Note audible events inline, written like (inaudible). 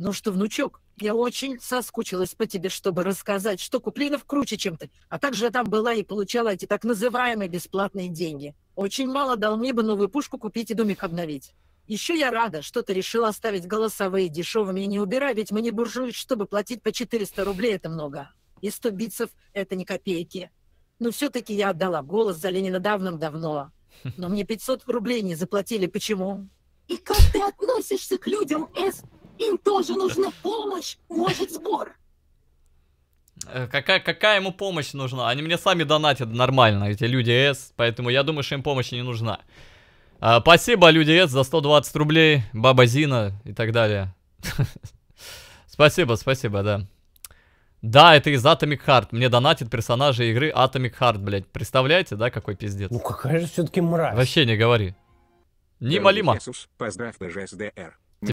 Ну что, внучок, я очень соскучилась по тебе, чтобы рассказать, что Куплинов круче, чем ты. А также я там была и получала эти так называемые бесплатные деньги. Очень мало дал мне бы новую пушку купить и домик обновить. Еще я рада, что ты решила оставить голосовые дешевыми и не убирай, ведь мы не буржуи, чтобы платить по 400 рублей, это много. И 100 битцев – это не копейки. Но все-таки я отдала голос за Ленина давным-давно. Хм. Но мне 500 рублей не заплатили. Почему? И как ты относишься к людям, С? Им тоже нужна помощь, может, сбор. Э, какая, какая ему помощь нужна? Они мне сами донатят нормально, эти люди С, поэтому я думаю, что им помощь не нужна. А, спасибо, люди С, за 120 рублей, баба Зина и так далее. (laughs) Спасибо, спасибо, да. Да, это из Atomic Heart. Мне донатит персонажи игры Atomic Heart, блядь. Представляете, да, какой пиздец? Ну какая же все-таки мразь. Вообще не говори. Нима Лима. Поздравь ЖСДР.